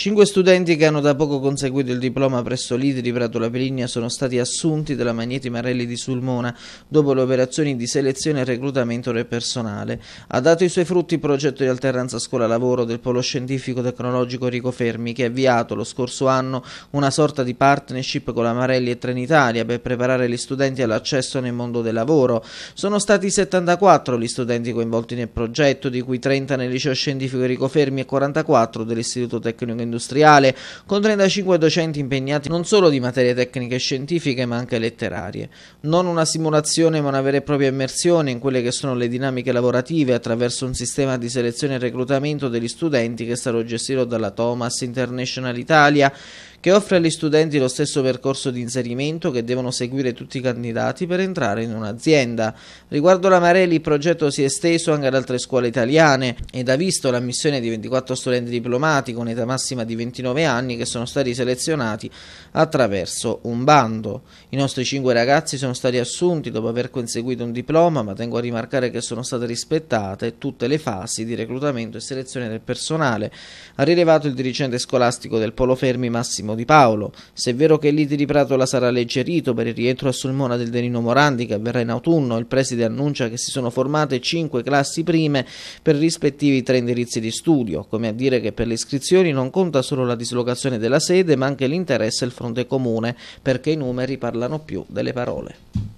Cinque studenti che hanno da poco conseguito il diploma presso l'IDI di Pratola Peligna sono stati assunti dalla Magneti Marelli di Sulmona dopo le operazioni di selezione e reclutamento del personale. Ha dato i suoi frutti il progetto di alternanza scuola-lavoro del polo scientifico tecnologico Rico Fermi che ha avviato lo scorso anno una sorta di partnership con la Marelli e Trenitalia per preparare gli studenti all'accesso nel mondo del lavoro. Sono stati 74 gli studenti coinvolti nel progetto, di cui 30 nel liceo scientifico Rico Fermi e 44 dell'Istituto Tecnico Industriale industriale, con 35 docenti impegnati non solo di materie tecniche e scientifiche ma anche letterarie. Non una simulazione ma una vera e propria immersione in quelle che sono le dinamiche lavorative attraverso un sistema di selezione e reclutamento degli studenti che sarò gestito dalla Thomas International Italia che offre agli studenti lo stesso percorso di inserimento che devono seguire tutti i candidati per entrare in un'azienda. Riguardo la Marelli il progetto si è esteso anche ad altre scuole italiane ed ha visto l'ammissione di 24 studenti diplomati con età massima di 29 anni che sono stati selezionati attraverso un bando. I nostri 5 ragazzi sono stati assunti dopo aver conseguito un diploma, ma tengo a rimarcare che sono state rispettate tutte le fasi di reclutamento e selezione del personale, ha rilevato il dirigente scolastico del Polo Fermi Massimo battesimo di Paolo, se è vero che l'ite di Pratola sarà alleggerito per il rientro a Sulmona del Denino Morandi che avverrà in autunno, il preside annuncia che si sono formate cinque classi prime per rispettivi tre indirizzi di studio, come a dire che per le iscrizioni non conta solo la dislocazione della sede ma anche l'interesse e il fronte comune, perché i numeri parlano più delle parole.